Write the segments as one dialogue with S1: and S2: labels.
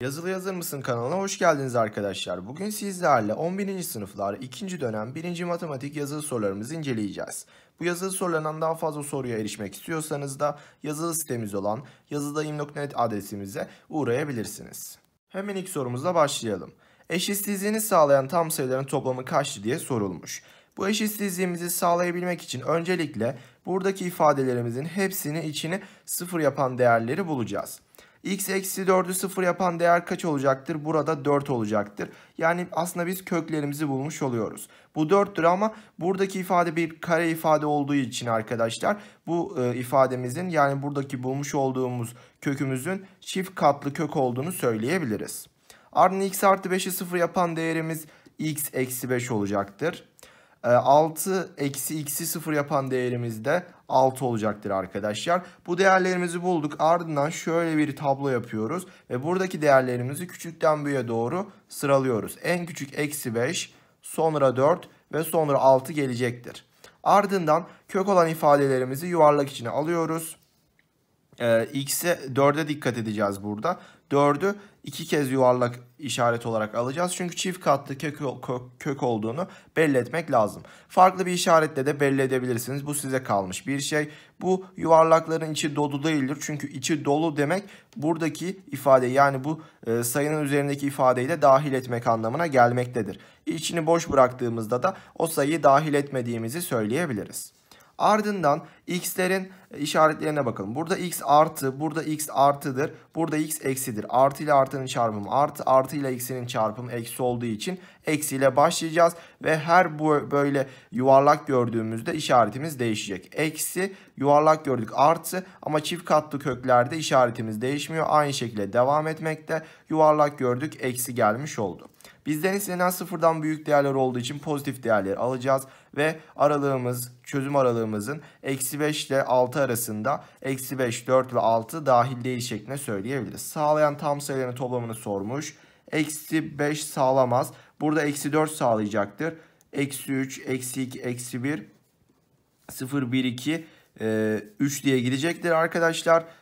S1: Yazılı yazır mısın kanalına hoş geldiniz arkadaşlar. Bugün sizlerle 11. sınıflar 2. dönem 1. matematik yazılı sorularımızı inceleyeceğiz. Bu yazılı sorularından daha fazla soruya erişmek istiyorsanız da yazılı sitemiz olan yazıdayım.net adresimize uğrayabilirsiniz. Hemen ilk sorumuzla başlayalım. Eşitsizliğini sağlayan tam sayıların toplamı kaçtı diye sorulmuş. Bu eşitsizliğimizi sağlayabilmek için öncelikle buradaki ifadelerimizin hepsini içini sıfır yapan değerleri bulacağız x eksi 4'ü 0 yapan değer kaç olacaktır? Burada 4 olacaktır. Yani aslında biz köklerimizi bulmuş oluyoruz. Bu 4'tür ama buradaki ifade bir kare ifade olduğu için arkadaşlar bu e, ifademizin yani buradaki bulmuş olduğumuz kökümüzün çift katlı kök olduğunu söyleyebiliriz. Ardın x artı 5'i 0 yapan değerimiz x eksi 5 olacaktır. 6 e, eksi x'i 0 yapan değerimiz de 6 olacaktır arkadaşlar. Bu değerlerimizi bulduk. Ardından şöyle bir tablo yapıyoruz. Ve buradaki değerlerimizi küçükten büyüğe doğru sıralıyoruz. En küçük eksi 5, sonra 4 ve sonra 6 gelecektir. Ardından kök olan ifadelerimizi yuvarlak içine alıyoruz. Ee, X'e 4'e dikkat edeceğiz burada. 4'ü 2 kez yuvarlak işaret olarak alacağız. Çünkü çift katlı kök, kök, kök olduğunu belli etmek lazım. Farklı bir işaretle de belli edebilirsiniz. Bu size kalmış bir şey. Bu yuvarlakların içi dolu değildir. Çünkü içi dolu demek buradaki ifade yani bu e, sayının üzerindeki ifadeyi de dahil etmek anlamına gelmektedir. İçini boş bıraktığımızda da o sayıyı dahil etmediğimizi söyleyebiliriz. Ardından x'lerin işaretlerine bakalım. Burada x artı, burada x artıdır, burada x eksidir. Artı ile artının çarpımı artı, artı ile eksinin çarpımı eksi olduğu için eksiyle başlayacağız. Ve her bu böyle yuvarlak gördüğümüzde işaretimiz değişecek. Eksi, yuvarlak gördük artı ama çift katlı köklerde işaretimiz değişmiyor. Aynı şekilde devam etmekte yuvarlak gördük eksi gelmiş oldu. Bizden istenen sıfırdan büyük değerler olduğu için pozitif değerler alacağız. Ve aralığımız çözüm aralığımızın eksi 5 ile 6 arasında eksi 5, 4 ve 6 dahil değil şeklinde söyleyebiliriz. Sağlayan tam sayıların toplamını sormuş. Eksi 5 sağlamaz. Burada eksi 4 sağlayacaktır. Eksi 3, eksi 2, eksi 1, 0, 1, 2, 3 diye gidecektir arkadaşlar. Arkadaşlar.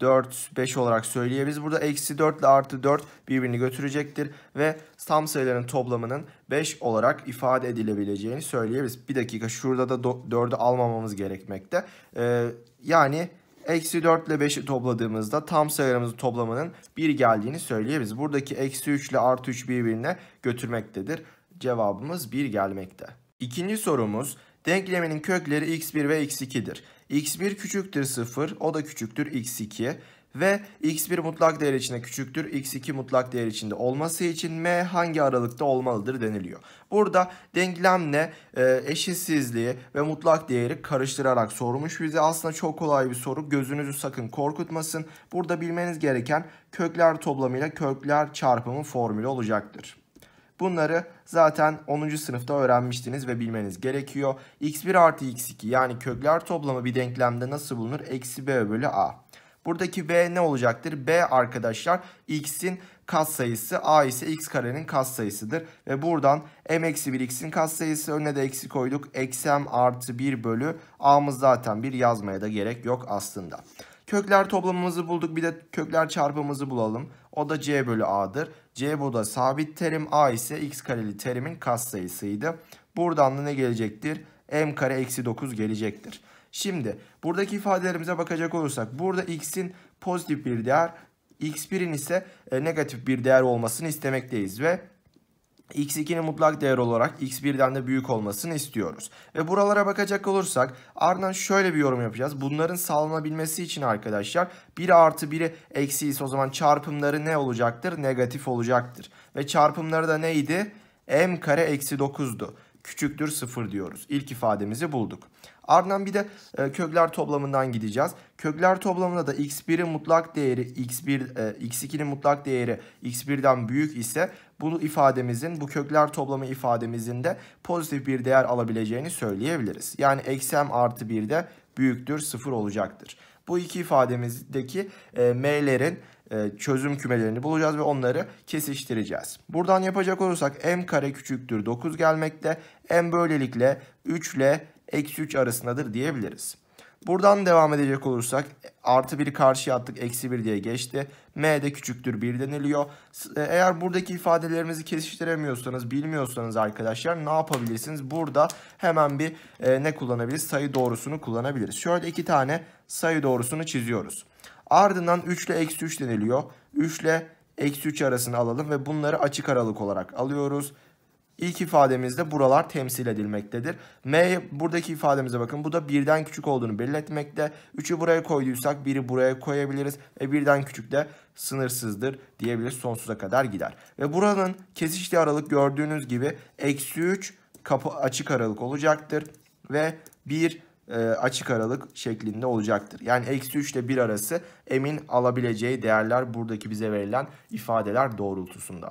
S1: 4, 5 olarak söyleyebiliriz. Burada eksi 4 ile artı 4 birbirini götürecektir. Ve tam sayıların toplamının 5 olarak ifade edilebileceğini söyleyebiliriz. Bir dakika şurada da 4'ü almamamız gerekmekte. Ee, yani eksi 4 ile 5'i topladığımızda tam sayılarımızın toplamının 1 geldiğini söyleyebiliriz. Buradaki eksi 3 ile artı 3 birbirine götürmektedir. Cevabımız 1 gelmekte. İkinci sorumuz Denklemenin kökleri x1 ve x2'dir. x1 küçüktür 0, o da küçüktür x2 ve x1 mutlak değer içinde küçüktür, x2 mutlak değer içinde olması için m hangi aralıkta olmalıdır deniliyor. Burada denklemle e, eşitsizliği ve mutlak değeri karıştırarak sormuş bize. Aslında çok kolay bir soru. Gözünüzü sakın korkutmasın. Burada bilmeniz gereken kökler toplamıyla kökler çarpımı formülü olacaktır. Bunları zaten 10. sınıfta öğrenmiştiniz ve bilmeniz gerekiyor. x1 artı x2 yani kökler toplamı bir denklemde nasıl bulunur? Eksi b bölü a. Buradaki b ne olacaktır? b arkadaşlar x'in katsayısı a ise x karenin katsayısıdır. Ve buradan m eksi 1 x'in katsayısı önüne de eksi koyduk. Eksi m artı 1 bölü a'mız zaten 1 yazmaya da gerek yok aslında. Kökler toplamımızı bulduk. Bir de kökler çarpımımızı bulalım. O da c bölü a'dır. c bu da sabit terim. a ise x kareli terimin katsayısıydı. Buradan da ne gelecektir? m kare eksi 9 gelecektir. Şimdi buradaki ifadelerimize bakacak olursak burada x'in pozitif bir değer x1'in ise e, negatif bir değer olmasını istemekteyiz ve x2'nin mutlak değer olarak x1'den de büyük olmasını istiyoruz. Ve buralara bakacak olursak ardından şöyle bir yorum yapacağız. Bunların sağlanabilmesi için arkadaşlar 1 artı 1'i eksi ise o zaman çarpımları ne olacaktır? Negatif olacaktır. Ve çarpımları da neydi? m kare eksi 9'du küçüktür 0 diyoruz. İlk ifademizi bulduk. Ardından bir de e, kökler toplamından gideceğiz. Kökler toplamında da x1'in mutlak değeri x1 e, x2'nin mutlak değeri x1'den büyük ise bu ifademizin bu kökler toplamı ifademizin de pozitif bir değer alabileceğini söyleyebiliriz. Yani eksem artı de büyüktür 0 olacaktır. Bu iki ifademizdeki e, m'lerin e, çözüm kümelerini bulacağız ve onları kesiştireceğiz. Buradan yapacak olursak m kare küçüktür 9 gelmekte. m böylelikle 3 ile eksi 3 arasındadır diyebiliriz. Buradan devam edecek olursak artı 1'i karşıya attık eksi 1 diye geçti. M de küçüktür 1 deniliyor. E, eğer buradaki ifadelerimizi kesiştiremiyorsanız bilmiyorsanız arkadaşlar ne yapabilirsiniz? Burada hemen bir e, ne kullanabiliriz? Sayı doğrusunu kullanabiliriz. Şöyle iki tane sayı doğrusunu çiziyoruz. Ardından 3 ile eksi 3 deniliyor. 3 ile eksi 3 arasını alalım ve bunları açık aralık olarak alıyoruz. İlk ifademizde buralar temsil edilmektedir. M buradaki ifademize bakın. Bu da 1'den küçük olduğunu belirtmekte. 3'ü buraya koyduysak 1'i buraya koyabiliriz. Ve 1'den küçük de sınırsızdır diyebiliriz. Sonsuza kadar gider. Ve buranın kesiştiği aralık gördüğünüz gibi eksi 3 kapı açık aralık olacaktır. Ve 1 e, açık aralık şeklinde olacaktır. Yani eksi 3 ile 1 arası emin alabileceği değerler buradaki bize verilen ifadeler doğrultusunda.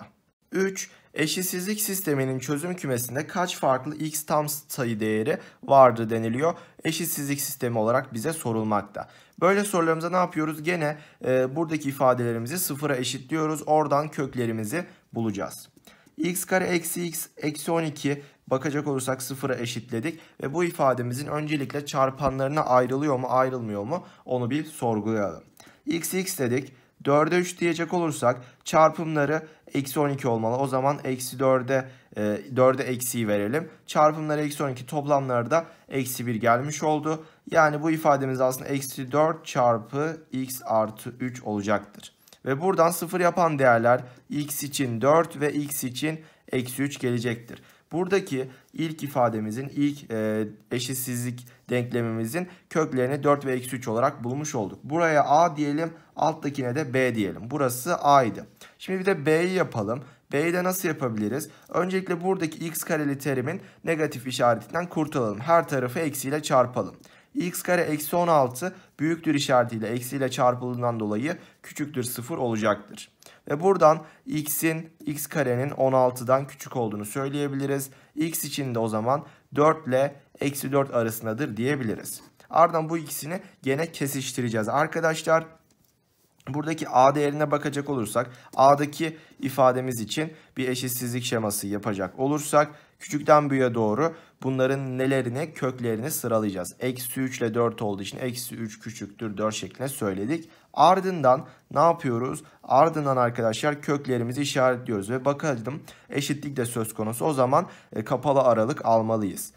S1: 3. Eşitsizlik sisteminin çözüm kümesinde kaç farklı x tam sayı değeri vardır deniliyor. Eşitsizlik sistemi olarak bize sorulmakta. Böyle sorularımıza ne yapıyoruz? Gene e, buradaki ifadelerimizi sıfıra eşitliyoruz. Oradan köklerimizi bulacağız x kare eksi x eksi 12 bakacak olursak sıfıra eşitledik. Ve bu ifademizin öncelikle çarpanlarına ayrılıyor mu ayrılmıyor mu onu bir sorgulayalım. x x dedik. 4'e 3 diyecek olursak çarpımları eksi 12 olmalı. O zaman eksi 4'e e, 4'e eksiyi verelim. Çarpımları eksi 12 toplamları da eksi 1 gelmiş oldu. Yani bu ifademiz aslında eksi 4 çarpı x artı 3 olacaktır. Ve buradan sıfır yapan değerler x için 4 ve x için eksi 3 gelecektir. Buradaki ilk ifademizin, ilk e, eşitsizlik denklemimizin köklerini 4 ve eksi 3 olarak bulmuş olduk. Buraya a diyelim, alttakine de b diyelim. Burası a idi. Şimdi bir de b'yi yapalım. B'yi de nasıl yapabiliriz? Öncelikle buradaki x kareli terimin negatif işaretinden kurtulalım. Her tarafı eksiyle çarpalım. x kare eksi 16 büyüktür işaretiyle eksiyle çarpıldığından dolayı küçüktür 0 olacaktır. Ve buradan x'in x karenin 16'dan küçük olduğunu söyleyebiliriz. x için de o zaman 4 ile eksi 4 arasındadır diyebiliriz. Ardından bu ikisini gene kesiştireceğiz arkadaşlar. Buradaki a değerine bakacak olursak a'daki ifademiz için bir eşitsizlik şeması yapacak olursak Küçükten büyüğe doğru bunların nelerine köklerini sıralayacağız. Eksi 3 ile 4 olduğu için eksi 3 küçüktür 4 şeklinde söyledik. Ardından ne yapıyoruz? Ardından arkadaşlar köklerimizi işaretliyoruz ve bakalım eşitlik de söz konusu. O zaman e, kapalı aralık almalıyız.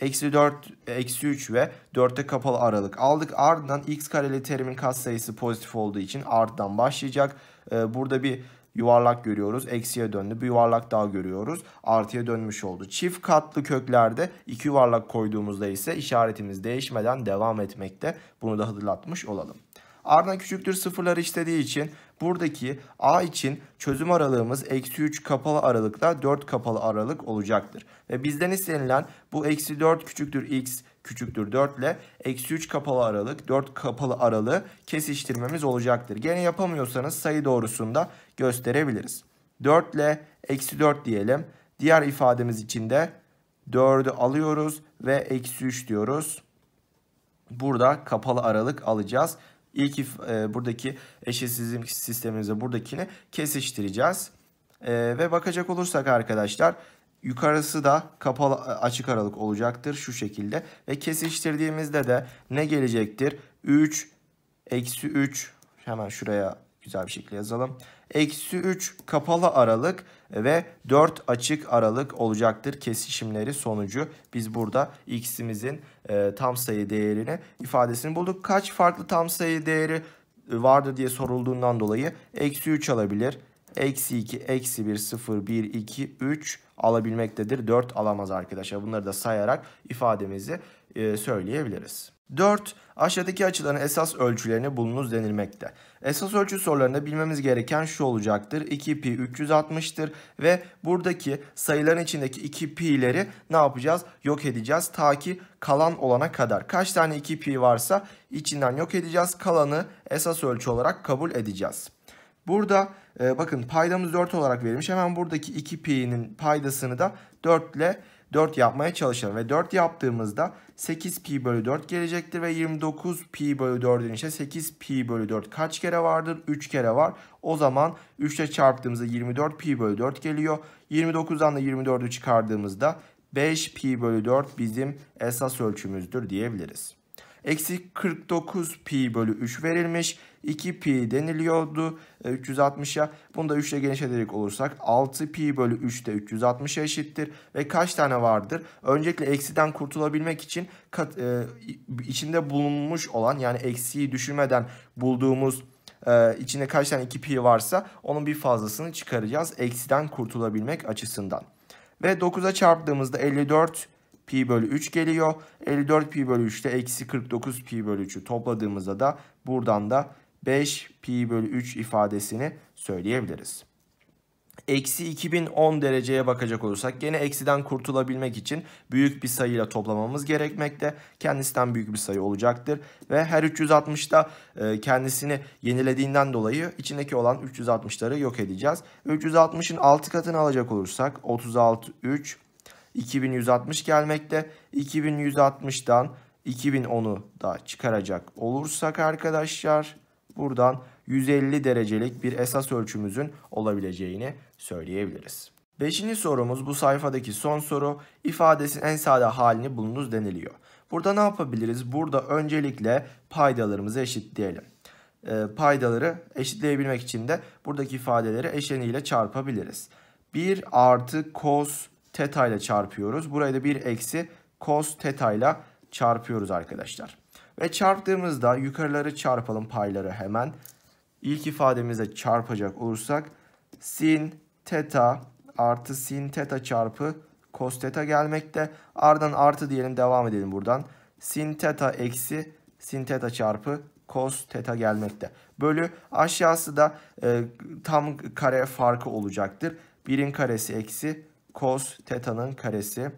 S1: Eksi 4, eksi 3 ve 4'te kapalı aralık aldık. Ardından x kareli terimin katsayısı pozitif olduğu için arttan başlayacak. Ee, burada bir yuvarlak görüyoruz. Eksiye döndü. Bir yuvarlak daha görüyoruz. Artıya dönmüş oldu. Çift katlı köklerde iki yuvarlak koyduğumuzda ise işaretimiz değişmeden devam etmekte. Bunu da hatırlatmış olalım. Ardından küçüktür sıfırlar istediği için buradaki A için çözüm aralığımız eksi 3 kapalı aralıkla 4 kapalı aralık olacaktır. Ve bizden istenilen bu eksi 4 küçüktür x küçüktür 4 ile eksi 3 kapalı aralık 4 kapalı aralığı kesiştirmemiz olacaktır. Gene yapamıyorsanız sayı doğrusunda gösterebiliriz. 4 ile eksi 4 diyelim. Diğer ifademiz için de 4'ü alıyoruz ve eksi 3 diyoruz. Burada kapalı aralık alacağız. İlk e, buradaki eşitsizlik sistemimizde buradakini kesiştireceğiz. E, ve bakacak olursak arkadaşlar yukarısı da kapalı e, açık aralık olacaktır şu şekilde. Ve kesiştirdiğimizde de ne gelecektir? 3 eksi 3 hemen şuraya güzel bir şekilde yazalım eksi 3 kapalı aralık ve 4 açık aralık olacaktır kesişimleri sonucu. Biz burada x'imizin e, tam sayı değerini ifadesini bulduk. Kaç farklı tam sayı değeri e, vardı diye sorulduğundan dolayı eksi 3 alabilir. Eksi 2, eksi 1, 0, 1, 2, 3 alabilmektedir. 4 alamaz arkadaşlar. Bunları da sayarak ifademizi e, söyleyebiliriz. 4. Aşağıdaki açıların esas ölçülerini bulunuz denilmekte. Esas ölçü sorularında bilmemiz gereken şu olacaktır. 2pi 360'tır ve buradaki sayıların içindeki 2pi'leri ne yapacağız? Yok edeceğiz ta ki kalan olana kadar. Kaç tane 2pi varsa içinden yok edeceğiz. Kalanı esas ölçü olarak kabul edeceğiz. Burada e, bakın paydamız 4 olarak verilmiş. Hemen buradaki 2pi'nin paydasını da 4 ile 4 yapmaya çalışalım. Ve 4 yaptığımızda 8 pi bölü 4 gelecektir ve 29 pi bölü 4'ün işte 8 pi bölü 4 kaç kere vardır? 3 kere var. O zaman 3 ile çarptığımızda 24 pi bölü 4 geliyor. 29'dan da 24'ü çıkardığımızda 5 pi bölü 4 bizim esas ölçümüzdür diyebiliriz. Eksi 49 pi bölü 3 verilmiş. 2 pi deniliyordu 360'a. E, Bunu da 3 ile genişleterek olursak 6 pi bölü 3 de 360'a eşittir. Ve kaç tane vardır? Öncelikle eksiden kurtulabilmek için kat, e, içinde bulunmuş olan yani eksiyi düşürmeden bulduğumuz e, içinde kaç tane 2 pi varsa onun bir fazlasını çıkaracağız. Eksiden kurtulabilmek açısından. Ve 9'a çarptığımızda 54 pi bölü 3 geliyor. 54 pi bölü 3 de eksi 49 pi bölü 3'ü topladığımızda da buradan da 5 pi bölü 3 ifadesini söyleyebiliriz. Eksi 2010 dereceye bakacak olursak gene eksiden kurtulabilmek için büyük bir sayıyla toplamamız gerekmekte. Kendisinden büyük bir sayı olacaktır. Ve her 360'da e, kendisini yenilediğinden dolayı içindeki olan 360'ları yok edeceğiz. 360'ın 6 katını alacak olursak 36, 3, 2160 gelmekte. 2160'dan 2010'u da çıkaracak olursak arkadaşlar buradan 150 derecelik bir esas ölçümüzün olabileceğini söyleyebiliriz. Beşinci sorumuz bu sayfadaki son soru ifadesinin en sade halini bulunuz deniliyor. Burada ne yapabiliriz? Burada öncelikle paydalarımızı eşitleyelim. E, paydaları eşitleyebilmek için de buradaki ifadeleri eşleniyle çarpabiliriz. 1 artı cos teta ile çarpıyoruz. Burayı da 1 eksi cos teta ile çarpıyoruz arkadaşlar. Ve çarptığımızda yukarıları çarpalım payları hemen. İlk ifademizde çarpacak olursak sin teta artı sin teta çarpı cos teta gelmekte. Ardından artı diyelim devam edelim buradan. Sin teta eksi sin teta çarpı cos teta gelmekte. Bölü aşağısı da e, tam kare farkı olacaktır. 1'in karesi eksi cos teta'nın karesi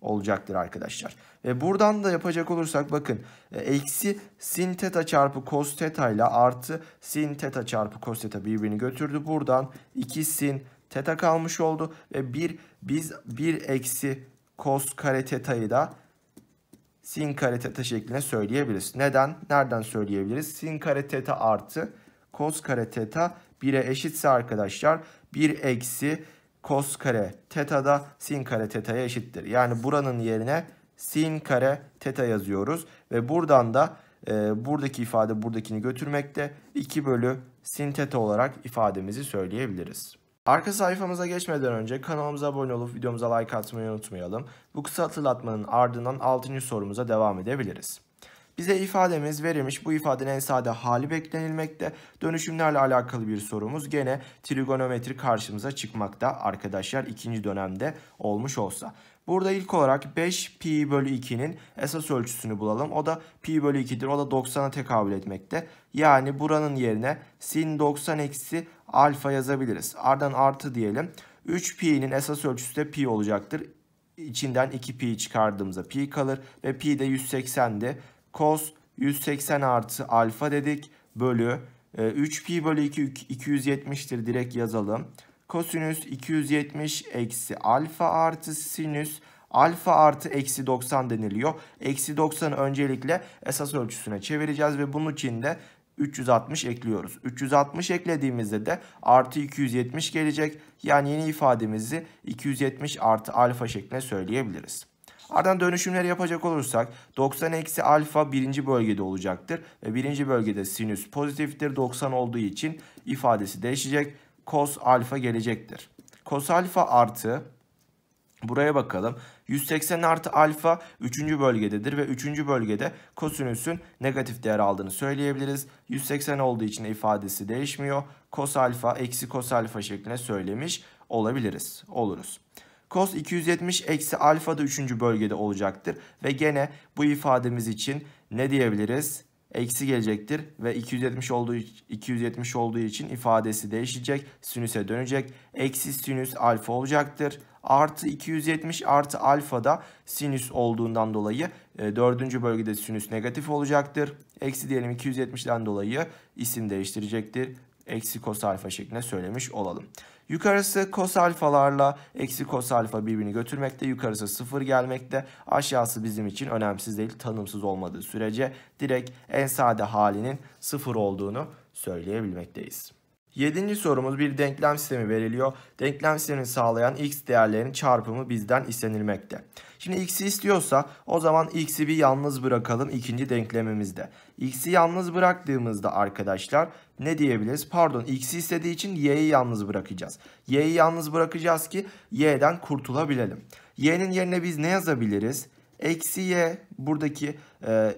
S1: olacaktır arkadaşlar. Ve buradan da yapacak olursak bakın e, eksi sin teta çarpı cos teta ile artı sin teta çarpı cos teta birbirini götürdü. Buradan 2 sin teta kalmış oldu ve bir biz 1 eksi cos kare teta'yı da sin kare teta şeklinde söyleyebiliriz. Neden? Nereden söyleyebiliriz? Sin kare teta artı cos kare teta 1'e eşitse arkadaşlar 1 eksi kos kare teta da sin kare teta'ya eşittir. Yani buranın yerine sin kare teta yazıyoruz. Ve buradan da e, buradaki ifade buradakini götürmekte 2 bölü sin teta olarak ifademizi söyleyebiliriz. Arka sayfamıza geçmeden önce kanalımıza abone olup videomuza like atmayı unutmayalım. Bu kısa hatırlatmanın ardından 6. sorumuza devam edebiliriz. Bize ifademiz verilmiş. Bu ifadenin en sade hali beklenilmekte. Dönüşümlerle alakalı bir sorumuz gene trigonometri karşımıza çıkmakta arkadaşlar ikinci dönemde olmuş olsa. Burada ilk olarak 5 pi bölü 2'nin esas ölçüsünü bulalım. O da pi bölü 2'dir. O da 90'a tekabül etmekte. Yani buranın yerine sin 90 eksi alfa yazabiliriz. Ardından artı diyelim. 3 pi'nin esas ölçüsü de pi olacaktır. İçinden 2 pi çıkardığımızda pi kalır ve pi de 180'di cos 180 artı alfa dedik bölü 3pi e, bölü 2 270'tir direkt yazalım. Kosinüs 270 eksi alfa artı sinüs alfa artı eksi 90 deniliyor. Eksi 90'ı öncelikle esas ölçüsüne çevireceğiz ve bunun için de 360 ekliyoruz. 360 eklediğimizde de artı 270 gelecek. Yani yeni ifademizi 270 artı alfa şeklinde söyleyebiliriz. Ardından dönüşümleri yapacak olursak 90 eksi alfa birinci bölgede olacaktır. Ve birinci bölgede sinüs pozitiftir 90 olduğu için ifadesi değişecek. Kos alfa gelecektir. Kos alfa artı Buraya bakalım. 180 artı alfa 3. bölgededir ve 3. bölgede kosinüsün negatif değer aldığını söyleyebiliriz. 180 olduğu için ifadesi değişmiyor. Kos alfa eksi kos alfa şeklinde söylemiş olabiliriz. Oluruz. Cos 270 eksi alfa da 3. bölgede olacaktır. Ve gene bu ifademiz için ne diyebiliriz? Eksi gelecektir ve 270 olduğu 270 olduğu için ifadesi değişecek. Sinüse dönecek. Eksi sinüs alfa olacaktır. Artı 270 artı alfa da sinüs olduğundan dolayı e, 4. bölgede sinüs negatif olacaktır. Eksi diyelim 270'den dolayı isim değiştirecektir. Eksi kos alfa şeklinde söylemiş olalım. Yukarısı kos alfalarla eksi kos alfa birbirini götürmekte. Yukarısı sıfır gelmekte. Aşağısı bizim için önemsiz değil. Tanımsız olmadığı sürece direkt en sade halinin sıfır olduğunu söyleyebilmekteyiz. Yedinci sorumuz bir denklem sistemi veriliyor. Denklem sistemini sağlayan x değerlerinin çarpımı bizden istenilmekte. Şimdi x'i istiyorsa o zaman x'i bir yalnız bırakalım ikinci denklemimizde. X'i yalnız bıraktığımızda arkadaşlar ne diyebiliriz? Pardon x'i istediği için y'yi yalnız bırakacağız. Y'yi yalnız bırakacağız ki y'den kurtulabilelim. Y'nin yerine biz ne yazabiliriz? Eksi y buradaki e,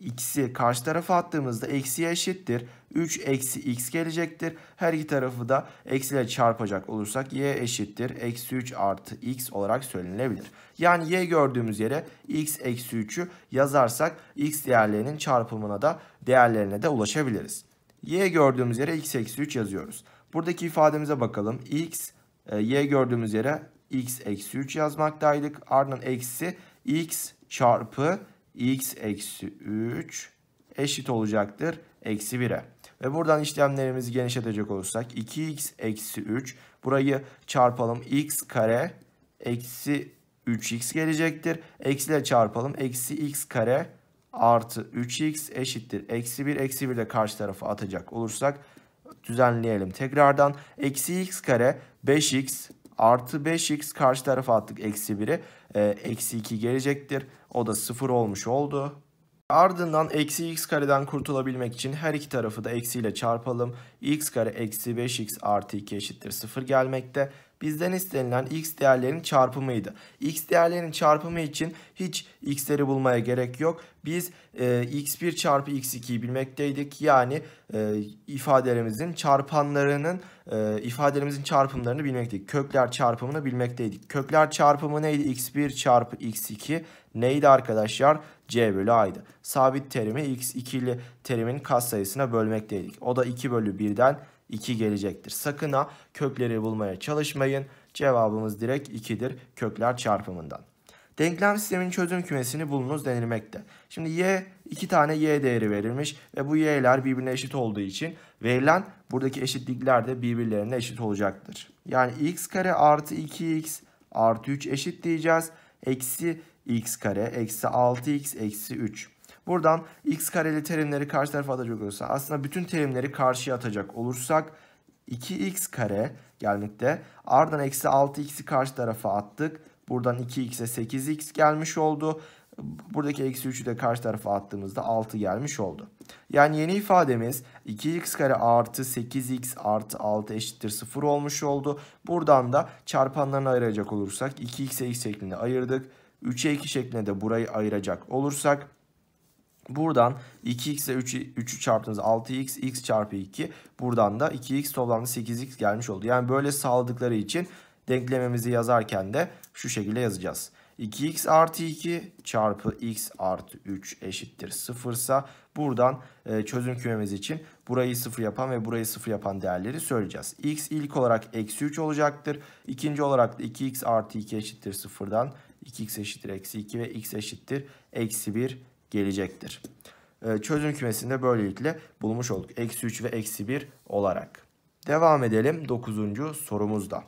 S1: x'i karşı tarafa attığımızda eksiye eşittir. 3 eksi x gelecektir. Her iki tarafı da eksiyle çarpacak olursak y eşittir. Eksi 3 artı x olarak söylenebilir. Yani y gördüğümüz yere x eksi 3'ü yazarsak x değerlerinin çarpımına da değerlerine de ulaşabiliriz. y gördüğümüz yere x eksi 3 yazıyoruz. Buradaki ifademize bakalım. x e, y gördüğümüz yere x eksi 3 yazmaktaydık. Ardından eksi x çarpı x eksi 3 eşit olacaktır eksi 1'e. Ve buradan işlemlerimizi genişletecek olursak 2x eksi 3 burayı çarpalım x kare eksi 3x gelecektir. Eksiyle çarpalım eksi x kare artı 3x eşittir eksi 1 eksi 1 de karşı tarafa atacak olursak düzenleyelim tekrardan eksi x kare 5x artı 5x karşı tarafa attık eksi 1'i ee, eksi 2 gelecektir o da 0 olmuş oldu. Ardından eksi x kareden kurtulabilmek için her iki tarafı da eksiyle çarpalım. x kare eksi 5x artı 2 eşittir 0 gelmekte bizden istenilen x değerlerinin çarpımıydı. x değerlerinin çarpımı için hiç x'leri bulmaya gerek yok. Biz e, x1 çarpı x2'yi bilmekteydik. Yani e, ifadelerimizin çarpanlarının e, ifadelerimizin çarpımlarını bilmekteydik. Kökler çarpımını bilmekteydik. Kökler çarpımı neydi? x1 çarpı x2 neydi arkadaşlar? c bölü a'ydı. Sabit terimi x2'li terimin katsayısına bölmekteydik. O da 2 bölü 1'den 2 gelecektir. Sakın ha kökleri bulmaya çalışmayın. Cevabımız direkt 2'dir kökler çarpımından. Denklem sistemin çözüm kümesini bulunuz denilmekte. Şimdi y iki tane y değeri verilmiş ve bu y'ler birbirine eşit olduğu için verilen buradaki eşitlikler de birbirlerine eşit olacaktır. Yani x kare artı 2x artı 3 eşit diyeceğiz. Eksi x kare eksi 6x eksi 3. Buradan x kareli terimleri karşı tarafa atacak olursa aslında bütün terimleri karşıya atacak olursak 2x kare gelmekte. Ardından eksi 6x'i karşı tarafa attık. Buradan 2x'e 8x gelmiş oldu. Buradaki eksi 3'ü de karşı tarafa attığımızda 6 gelmiş oldu. Yani yeni ifademiz 2x kare artı 8x artı 6 eşittir 0 olmuş oldu. Buradan da çarpanlarını ayıracak olursak 2x'e x şeklinde ayırdık. 3'e 2 şeklinde de burayı ayıracak olursak Buradan 2x ile 3'ü 3 çarptığınız 6x, x çarpı 2. Buradan da 2x toplamda 8x gelmiş oldu. Yani böyle sağladıkları için denklememizi yazarken de şu şekilde yazacağız. 2x artı 2 çarpı x artı 3 eşittir 0 ise buradan e, çözüm kümemiz için burayı 0 yapan ve burayı 0 yapan değerleri söyleyeceğiz. x ilk olarak eksi 3 olacaktır. İkinci olarak da 2x artı 2 eşittir 0'dan 2x eşittir eksi 2 ve x eşittir eksi 1 gelecektir. Ee, çözüm kümesinde böylelikle bulmuş olduk. Eksi 3 ve eksi 1 olarak. Devam edelim 9. sorumuzda.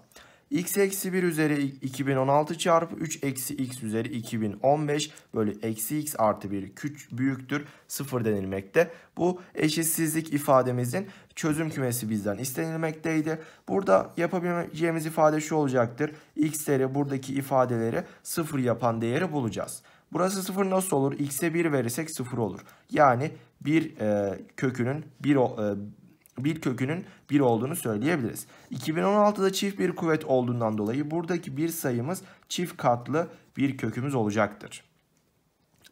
S1: x eksi 1 üzeri 2016 çarpı 3 eksi x üzeri 2015 bölü eksi x artı 1 küç büyüktür 0 denilmekte. Bu eşitsizlik ifademizin çözüm kümesi bizden istenilmekteydi. Burada yapabileceğimiz ifade şu olacaktır. x'leri buradaki ifadeleri 0 yapan değeri bulacağız. Burası 0 nasıl olur? X'e 1 verirsek 0 olur. Yani bir e, kökünün 1 e, bir kökünün 1 olduğunu söyleyebiliriz. 2016'da çift bir kuvvet olduğundan dolayı buradaki bir sayımız çift katlı bir kökümüz olacaktır.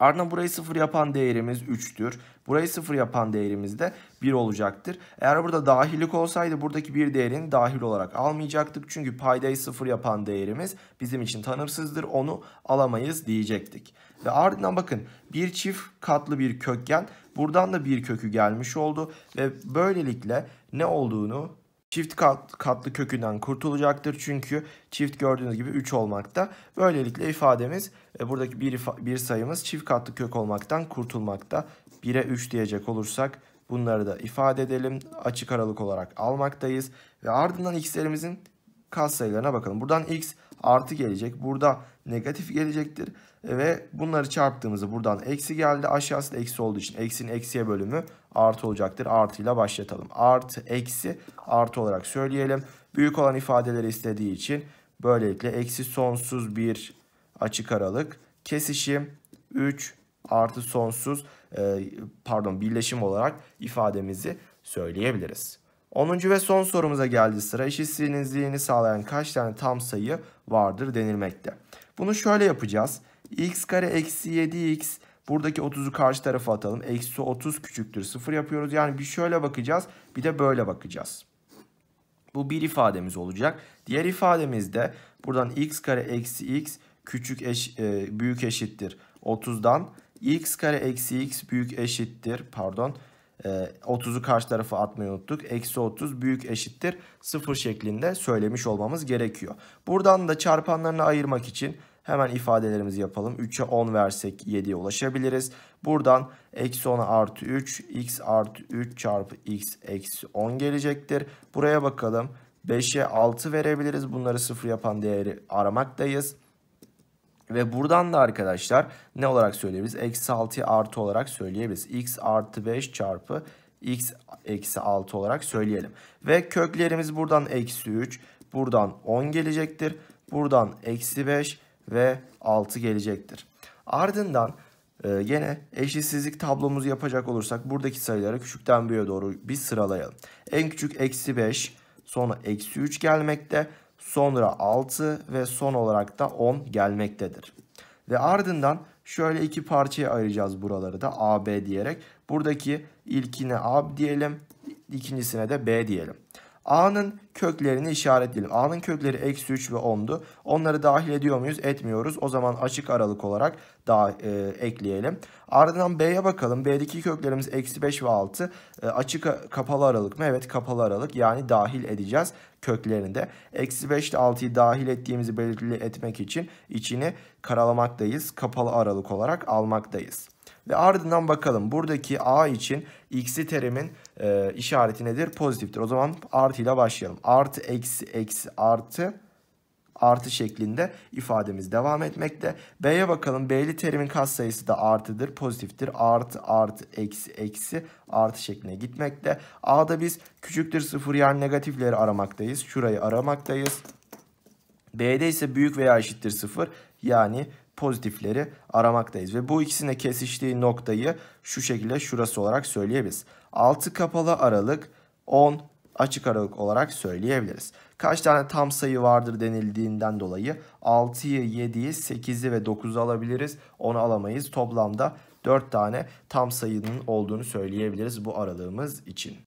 S1: Ardından burayı 0 yapan değerimiz 3'tür. Burayı 0 yapan değerimiz de 1 olacaktır. Eğer burada dahillik olsaydı buradaki bir değerin dahil olarak almayacaktık. Çünkü paydayı 0 yapan değerimiz bizim için tanımsızdır. Onu alamayız diyecektik. Ve ardından bakın bir çift katlı bir kökken buradan da bir kökü gelmiş oldu. Ve böylelikle ne olduğunu çift kat, katlı kökünden kurtulacaktır. Çünkü çift gördüğünüz gibi 3 olmakta. Böylelikle ifademiz e, buradaki bir, bir sayımız çift katlı kök olmaktan kurtulmakta. 1'e 3 diyecek olursak bunları da ifade edelim. Açık aralık olarak almaktayız. Ve ardından x'lerimizin kas sayılarına bakalım. Buradan x artı gelecek. Burada negatif gelecektir. Ve bunları çarptığımızda buradan eksi geldi. Aşağısı da eksi olduğu için eksinin eksiye bölümü artı olacaktır. Artıyla başlatalım. Artı eksi artı olarak söyleyelim. Büyük olan ifadeleri istediği için böylelikle eksi sonsuz bir açık aralık kesişim 3 artı sonsuz e, pardon birleşim olarak ifademizi söyleyebiliriz. 10. ve son sorumuza geldi sıra eşitsizliğini sağlayan kaç tane tam sayı vardır denilmekte. Bunu şöyle yapacağız x kare eksi 7x buradaki 30'u karşı tarafa atalım. Eksi 30 küçüktür 0 yapıyoruz. Yani bir şöyle bakacağız bir de böyle bakacağız. Bu bir ifademiz olacak. Diğer ifademizde buradan x kare eksi x küçük eş, e, büyük eşittir 30'dan. x kare eksi x büyük eşittir pardon 30'u e, karşı tarafa atmayı unuttuk. Eksi 30 büyük eşittir 0 şeklinde söylemiş olmamız gerekiyor. Buradan da çarpanlarını ayırmak için Hemen ifadelerimizi yapalım. 3'e 10 versek 7'ye ulaşabiliriz. Buradan eksi 10 artı 3 x artı 3 çarpı x eksi 10 gelecektir. Buraya bakalım. 5'e 6 verebiliriz. Bunları sıfır yapan değeri aramaktayız. Ve buradan da arkadaşlar ne olarak söyleyebiliriz? Eksi 6 artı olarak söyleyebiliriz. x artı 5 çarpı x eksi 6 olarak söyleyelim. Ve köklerimiz buradan eksi 3, buradan 10 gelecektir. Buradan eksi 5, ve 6 gelecektir. Ardından e, gene eşitsizlik tablomuzu yapacak olursak buradaki sayıları küçükten büyüğe doğru bir sıralayalım. En küçük eksi 5 sonra eksi 3 gelmekte sonra 6 ve son olarak da 10 gelmektedir. Ve ardından şöyle iki parçaya ayıracağız buraları da AB diyerek. Buradaki ilkine A diyelim, ikincisine de B diyelim. A'nın köklerini işaret edelim. A'nın kökleri eksi 3 ve 10'du. Onları dahil ediyor muyuz? Etmiyoruz. O zaman açık aralık olarak daha e, ekleyelim. Ardından B'ye bakalım. B'deki köklerimiz eksi 5 ve 6. E, açık e, kapalı aralık mı? Evet kapalı aralık. Yani dahil edeceğiz köklerinde. Eksi 5 ile 6'yı dahil ettiğimizi belirli etmek için içini karalamaktayız. Kapalı aralık olarak almaktayız. Ve ardından bakalım buradaki a için x'li terimin e, işareti nedir? Pozitiftir. O zaman artıyla başlayalım. Artı eksi eksi artı artı şeklinde ifademiz devam etmekte. B'ye bakalım. B'li terimin katsayısı da artıdır, pozitiftir. Artı, artı, eksi, eksi, artı şeklinde gitmekte. A'da biz küçüktür sıfır yani negatifleri aramaktayız. Şurayı aramaktayız. B'de ise büyük veya eşittir sıfır yani pozitifleri aramaktayız. Ve bu ikisine kesiştiği noktayı şu şekilde şurası olarak söyleyebiliriz. 6 kapalı aralık 10 açık aralık olarak söyleyebiliriz. Kaç tane tam sayı vardır denildiğinden dolayı 6'yı, 7'yi, 8'i ve 9'u alabiliriz. Onu alamayız. Toplamda 4 tane tam sayının olduğunu söyleyebiliriz bu aralığımız için.